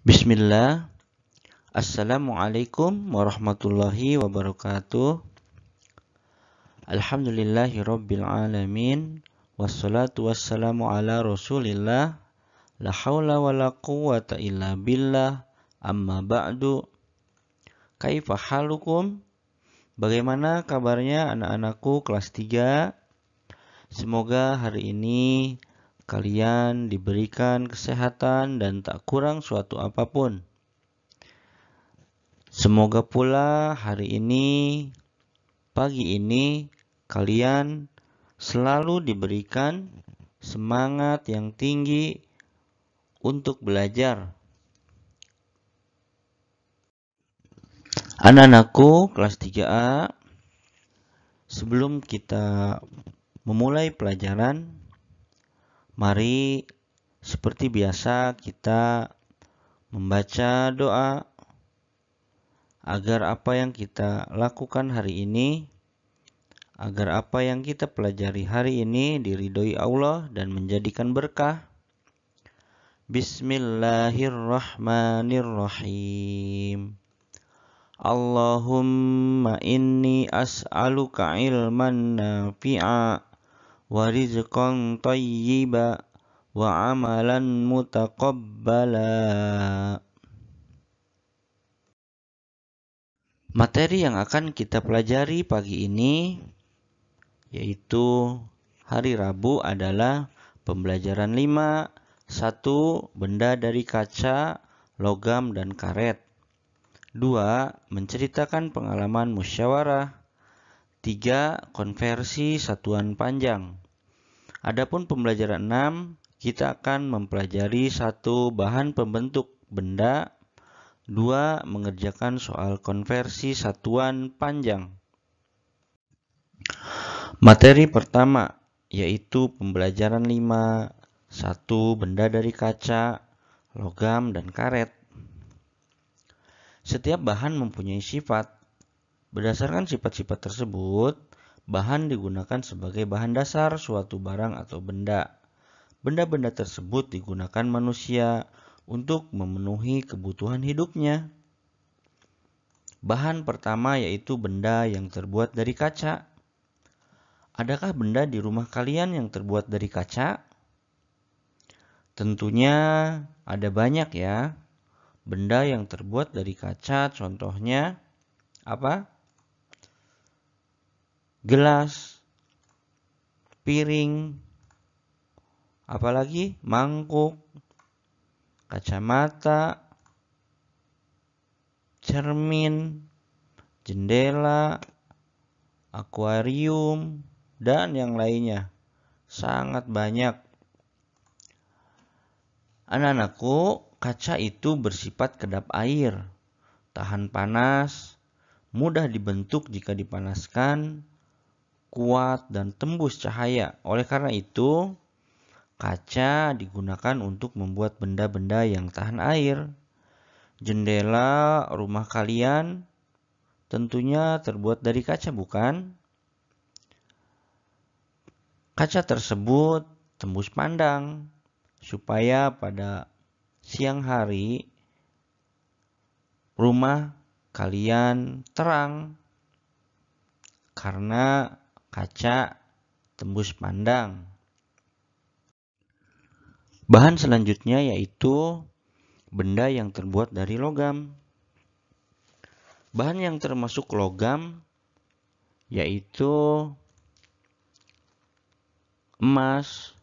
Bismillah. Assalamualaikum warahmatullahi wabarakatuh. Alhamdulillahi rabbil alamin. Wassalatu wassalamu ala rasulillah. La hawla wa la quwata illa billah. Amma ba'du. Kaifa halukum? Bagaimana kabarnya anak-anakku kelas 3? Semoga hari ini kalian diberikan kesehatan dan tak kurang suatu apapun. Semoga pula hari ini, pagi ini, kalian selalu diberikan semangat yang tinggi untuk belajar. Anak-anakku kelas 3A, sebelum kita memulai pelajaran, Mari seperti biasa kita membaca doa agar apa yang kita lakukan hari ini agar apa yang kita pelajari hari ini diridhoi Allah dan menjadikan berkah. Bismillahirrahmanirrahim. Allahumma inni as'aluka ilman nafi'a warizqan tayyiba wa amalan mutaqabbala. Materi yang akan kita pelajari pagi ini yaitu hari Rabu adalah pembelajaran 5, 1 benda dari kaca, logam dan karet. 2. Menceritakan pengalaman musyawarah. 3. Konversi satuan panjang. Adapun pembelajaran 6, kita akan mempelajari satu bahan pembentuk benda, dua mengerjakan soal konversi satuan panjang. Materi pertama yaitu pembelajaran 5, satu benda dari kaca, logam dan karet. Setiap bahan mempunyai sifat. Berdasarkan sifat-sifat tersebut, Bahan digunakan sebagai bahan dasar suatu barang atau benda. Benda-benda tersebut digunakan manusia untuk memenuhi kebutuhan hidupnya. Bahan pertama yaitu benda yang terbuat dari kaca. Adakah benda di rumah kalian yang terbuat dari kaca? Tentunya ada banyak ya. Benda yang terbuat dari kaca contohnya apa? gelas, piring, apalagi mangkuk, kacamata, cermin, jendela, akuarium, dan yang lainnya. Sangat banyak. Anak-anakku, kaca itu bersifat kedap air, tahan panas, mudah dibentuk jika dipanaskan, kuat, dan tembus cahaya. Oleh karena itu, kaca digunakan untuk membuat benda-benda yang tahan air. Jendela rumah kalian tentunya terbuat dari kaca, bukan? Kaca tersebut tembus pandang supaya pada siang hari rumah kalian terang karena kaca, tembus pandang. Bahan selanjutnya yaitu benda yang terbuat dari logam. Bahan yang termasuk logam yaitu emas,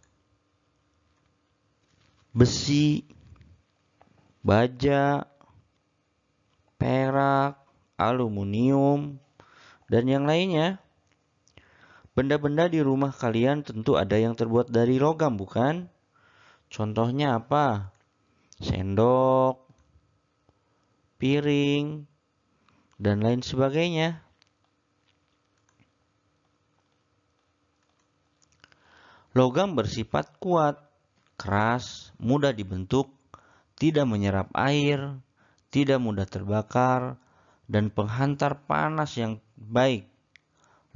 besi, baja, perak, aluminium, dan yang lainnya. Benda-benda di rumah kalian tentu ada yang terbuat dari logam, bukan? Contohnya apa? Sendok, piring, dan lain sebagainya. Logam bersifat kuat, keras, mudah dibentuk, tidak menyerap air, tidak mudah terbakar, dan penghantar panas yang baik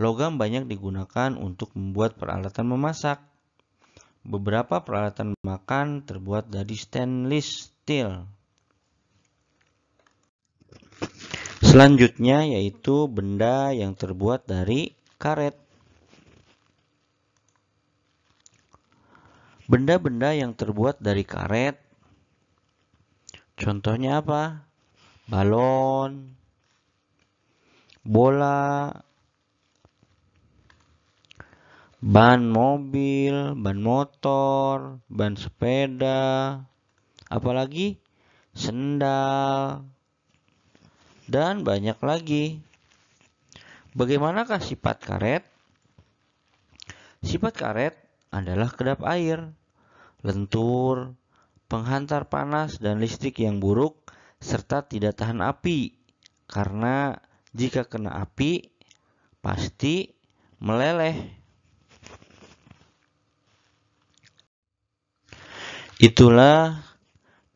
Logam banyak digunakan untuk membuat peralatan memasak. Beberapa peralatan makan terbuat dari stainless steel. Selanjutnya yaitu benda yang terbuat dari karet. Benda-benda yang terbuat dari karet Contohnya apa? Balon, bola, ban mobil, ban motor, ban sepeda, apalagi sendal, dan banyak lagi. Bagaimanakah sifat karet? Sifat karet adalah kedap air, lentur, penghantar panas dan listrik yang buruk, serta tidak tahan api, karena jika kena api, pasti meleleh. Itulah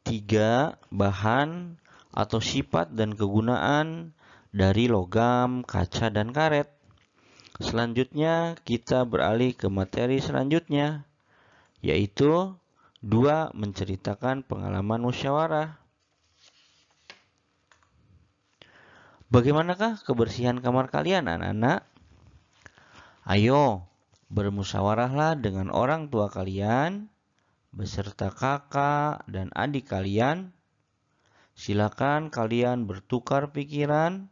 tiga bahan atau sifat dan kegunaan dari logam, kaca, dan karet. Selanjutnya kita beralih ke materi selanjutnya, yaitu dua menceritakan pengalaman musyawarah. Bagaimanakah kebersihan kamar kalian anak-anak? Ayo bermusyawarahlah dengan orang tua kalian beserta kakak dan adik kalian, silakan kalian bertukar pikiran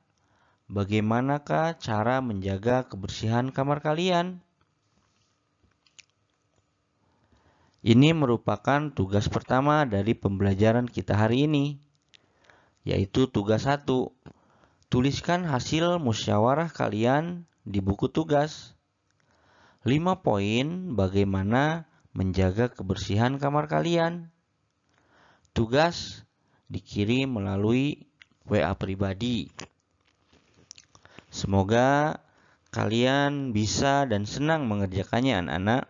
bagaimanakah cara menjaga kebersihan kamar kalian. Ini merupakan tugas pertama dari pembelajaran kita hari ini, yaitu tugas satu, Tuliskan hasil musyawarah kalian di buku tugas. 5 poin bagaimana menjaga kebersihan kamar kalian. Tugas dikirim melalui WA pribadi. Semoga kalian bisa dan senang mengerjakannya anak-anak.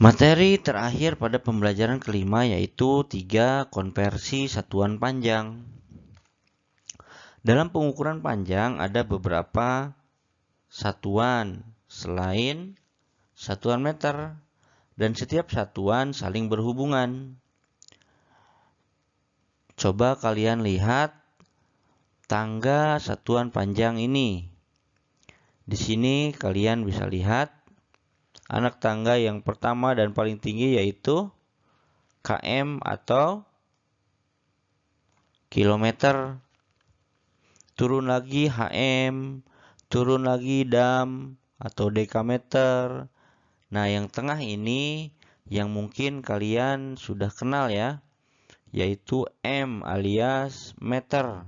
Materi terakhir pada pembelajaran kelima yaitu tiga konversi satuan panjang. Dalam pengukuran panjang ada beberapa satuan selain satuan meter, dan setiap satuan saling berhubungan. Coba kalian lihat tangga satuan panjang ini. Di sini kalian bisa lihat anak tangga yang pertama dan paling tinggi yaitu km atau kilometer. Turun lagi HM, turun lagi dam atau dekameter, Nah, yang tengah ini yang mungkin kalian sudah kenal ya, yaitu M alias meter.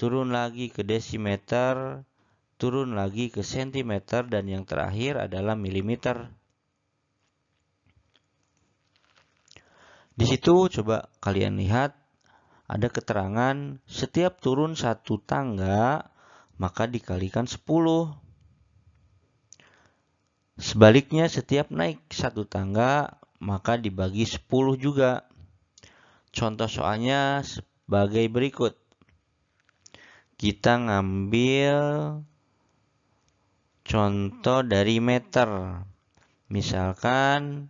Turun lagi ke desimeter, turun lagi ke sentimeter, dan yang terakhir adalah milimeter. Di situ coba kalian lihat ada keterangan setiap turun satu tangga maka dikalikan 10. Sebaliknya setiap naik satu tangga maka dibagi 10 juga. Contoh soalnya sebagai berikut. Kita ngambil contoh dari meter. Misalkan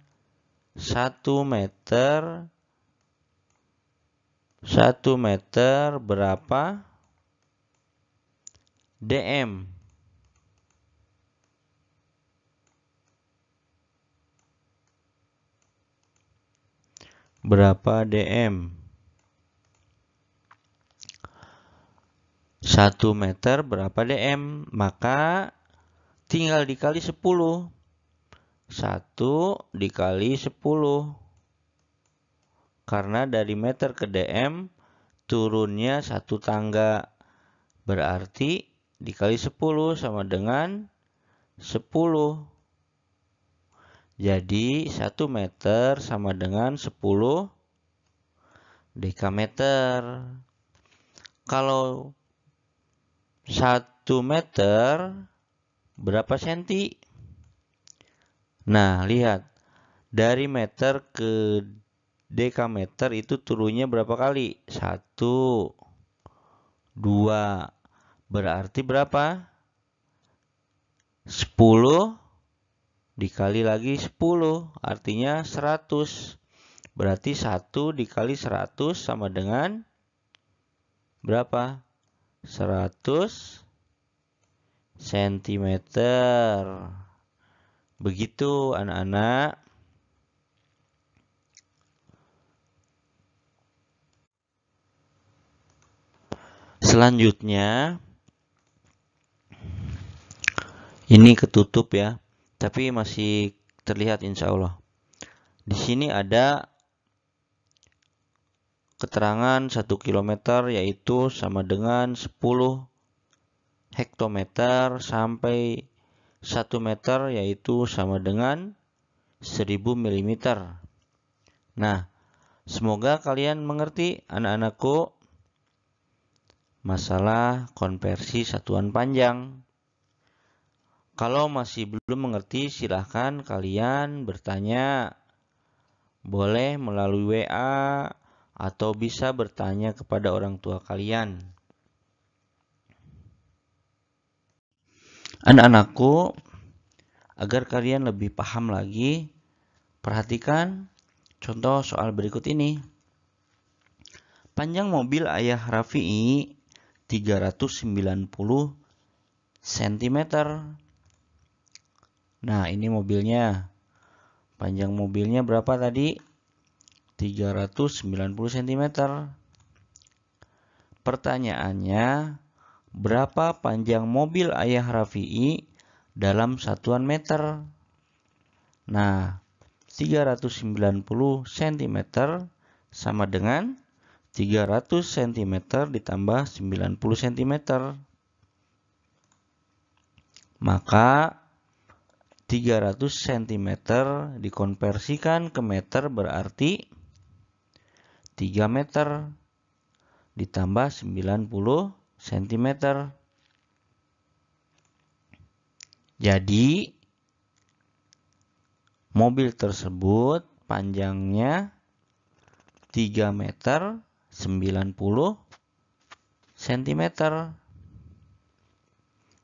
1 meter 1 meter berapa? DM berapa dm 1 meter berapa dm maka tinggal dikali 10 1 dikali 10 karena dari meter ke dm turunnya satu tangga berarti dikali 10 sama dengan 10 jadi 1 meter sama dengan 10 dekameter. Kalau 1 meter berapa senti? Nah, lihat. Dari meter ke dekameter itu turunnya berapa kali? 1 2 Berarti berapa? 10 dikali lagi 10 artinya 100 berarti 1 dikali 100 sama dengan berapa 100 cm begitu anak-anak selanjutnya ini ketutup ya tapi masih terlihat insya Allah. Di sini ada keterangan 1 km yaitu sama dengan 10 hektometer sampai 1 meter yaitu sama dengan 1000 mm. Nah, semoga kalian mengerti anak-anakku masalah konversi satuan panjang. Kalau masih belum mengerti, silahkan kalian bertanya. Boleh melalui WA atau bisa bertanya kepada orang tua kalian. Anak-anakku, agar kalian lebih paham lagi, perhatikan contoh soal berikut ini. Panjang mobil ayah Rafi'i 390 cm Nah, ini mobilnya. Panjang mobilnya berapa tadi? 390 cm. Pertanyaannya, berapa panjang mobil ayah Rafi'i dalam satuan meter? Nah, 390 cm sama dengan 300 cm ditambah 90 cm. Maka 300 cm dikonversikan ke meter berarti 3 meter ditambah 90 cm. Jadi mobil tersebut panjangnya 3 meter 90 cm.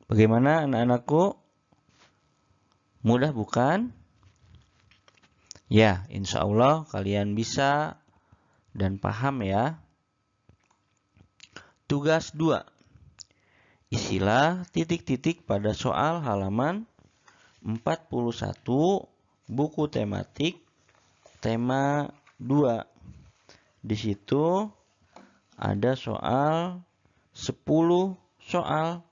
Bagaimana anak-anakku? Mudah bukan? Ya, insya Allah kalian bisa dan paham ya. Tugas 2. Isilah titik-titik pada soal halaman 41 buku tematik tema 2. Di situ ada soal 10 soal.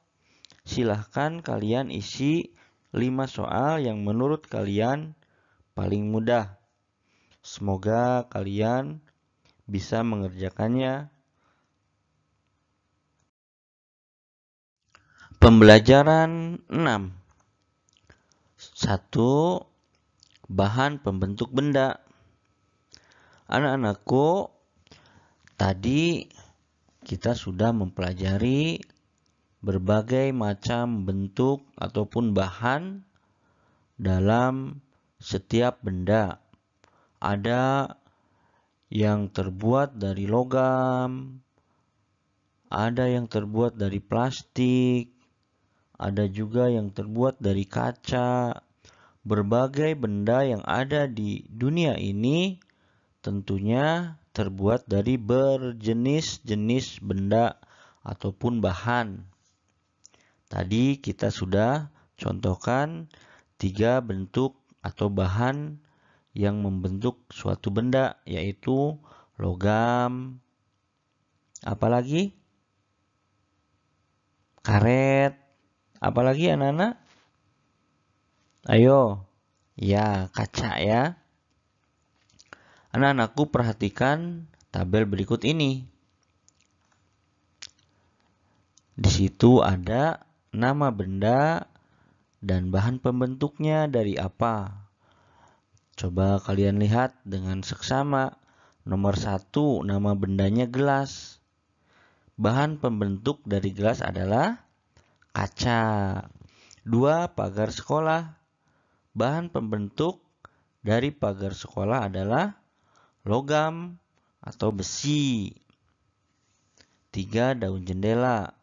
Silahkan kalian isi 5 soal yang menurut kalian paling mudah. Semoga kalian bisa mengerjakannya. Pembelajaran 6 1. Bahan pembentuk benda Anak-anakku, tadi kita sudah mempelajari berbagai macam bentuk ataupun bahan dalam setiap benda. Ada yang terbuat dari logam, ada yang terbuat dari plastik, ada juga yang terbuat dari kaca. Berbagai benda yang ada di dunia ini tentunya terbuat dari berjenis-jenis benda ataupun bahan. Tadi kita sudah contohkan tiga bentuk atau bahan yang membentuk suatu benda, yaitu logam, apalagi karet, apalagi anak-anak. Ayo, ya kaca ya. Anak-anakku perhatikan tabel berikut ini. Di situ ada nama benda dan bahan pembentuknya dari apa. Coba kalian lihat dengan seksama. Nomor satu, nama bendanya gelas. Bahan pembentuk dari gelas adalah kaca. Dua, pagar sekolah. Bahan pembentuk dari pagar sekolah adalah logam atau besi. Tiga, daun jendela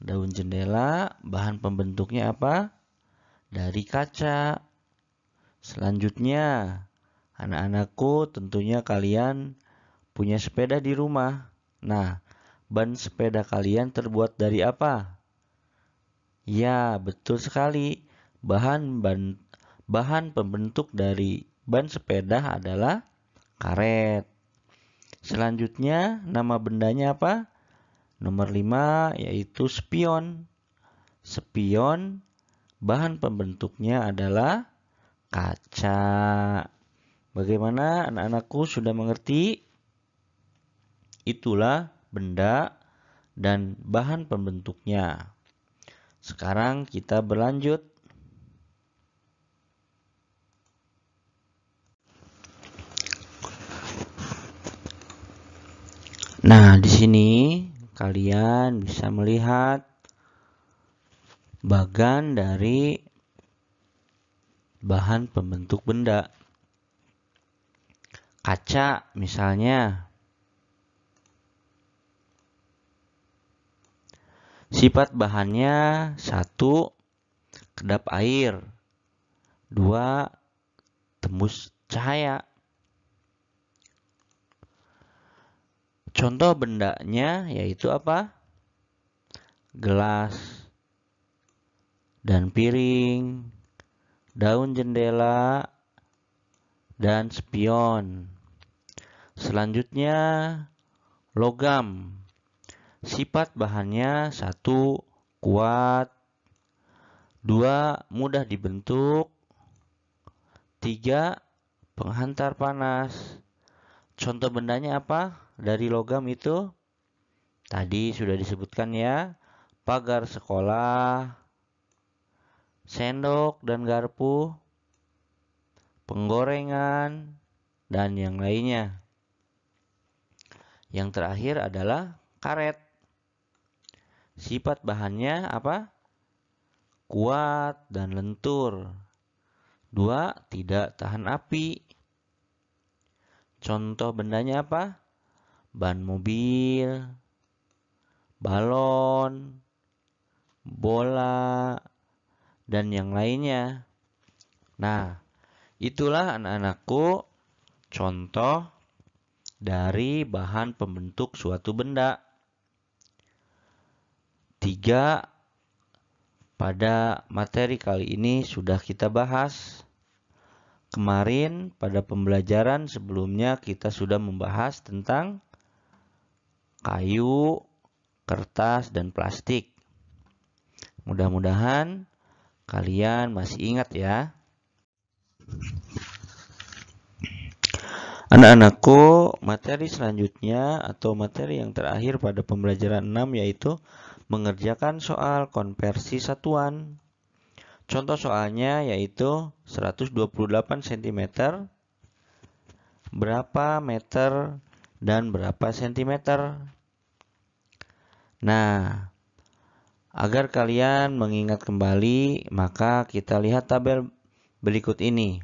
daun jendela, bahan pembentuknya apa? Dari kaca. Selanjutnya, anak-anakku tentunya kalian punya sepeda di rumah. Nah, ban sepeda kalian terbuat dari apa? Ya, betul sekali. Bahan ban bahan pembentuk dari ban sepeda adalah karet. Selanjutnya, nama bendanya apa? Nomor 5 yaitu spion. Spion bahan pembentuknya adalah kaca. Bagaimana anak-anakku sudah mengerti? Itulah benda dan bahan pembentuknya. Sekarang kita berlanjut. Nah, di sini kalian bisa melihat bagan dari bahan pembentuk benda. Kaca misalnya. Sifat bahannya satu kedap air, dua tembus cahaya, Contoh bendanya yaitu apa? Gelas dan piring, daun jendela dan spion. Selanjutnya logam. Sifat bahannya satu kuat, dua mudah dibentuk, tiga penghantar panas. Contoh bendanya apa? dari logam itu tadi sudah disebutkan ya pagar sekolah sendok dan garpu penggorengan dan yang lainnya yang terakhir adalah karet sifat bahannya apa kuat dan lentur dua tidak tahan api contoh bendanya apa ban mobil, balon, bola, dan yang lainnya. Nah, itulah anak-anakku contoh dari bahan pembentuk suatu benda. Tiga pada materi kali ini sudah kita bahas. Kemarin pada pembelajaran sebelumnya kita sudah membahas tentang kayu, kertas, dan plastik. Mudah-mudahan kalian masih ingat ya. Anak-anakku, materi selanjutnya atau materi yang terakhir pada pembelajaran 6 yaitu mengerjakan soal konversi satuan. Contoh soalnya yaitu 128 cm berapa meter dan berapa cm. Nah, agar kalian mengingat kembali, maka kita lihat tabel berikut ini.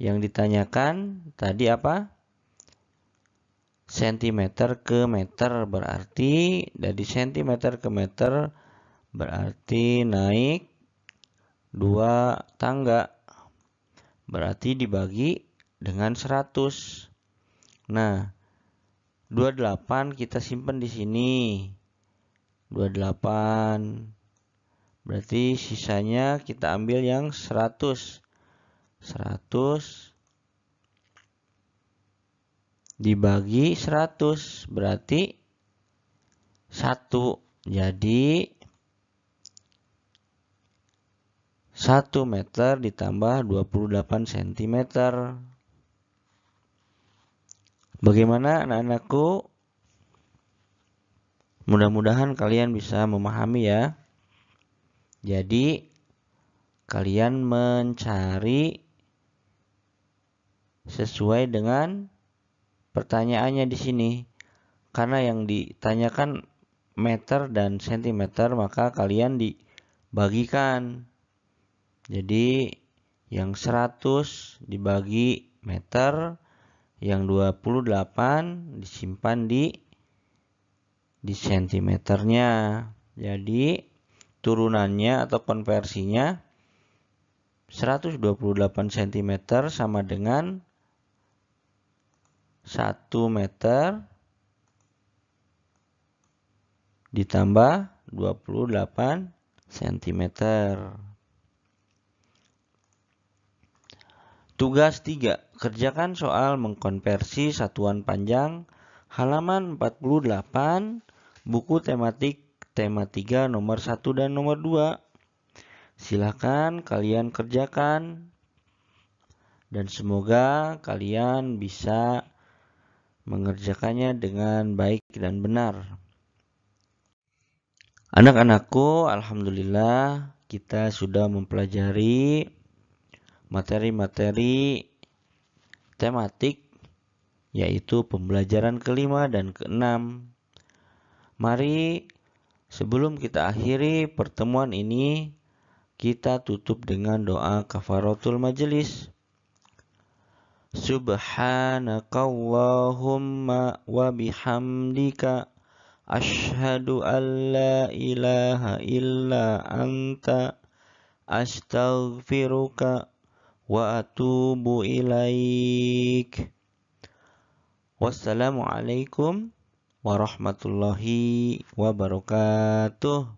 Yang ditanyakan tadi apa? cm ke meter berarti dari cm ke meter berarti naik dua tangga berarti dibagi dengan 100 Nah, 28 kita simpan di sini. 28. Berarti sisanya kita ambil yang 100. 100 dibagi 100 berarti 1. Jadi 1 meter ditambah 28 cm. Bagaimana anak-anakku? Mudah-mudahan kalian bisa memahami ya. Jadi kalian mencari sesuai dengan pertanyaannya di sini. Karena yang ditanyakan meter dan sentimeter, maka kalian dibagikan. Jadi yang 100 dibagi meter, yang 28 disimpan di di sentimeternya. Jadi turunannya atau konversinya 128 cm sama dengan 1 meter ditambah 28 cm. Tugas 3. Kerjakan soal mengkonversi satuan panjang halaman 48 buku tematik tema 3 nomor 1 dan nomor 2. Silakan kalian kerjakan dan semoga kalian bisa mengerjakannya dengan baik dan benar. Anak-anakku, alhamdulillah kita sudah mempelajari materi-materi tematik yaitu pembelajaran kelima dan keenam. Mari sebelum kita akhiri pertemuan ini kita tutup dengan doa kafaratul majelis. Subhanakallahumma wa bihamdika Ashhadu an la ilaha illa anta astaghfiruka wa atubu ilaik. Wassalamualaikum warahmatullahi wabarakatuh.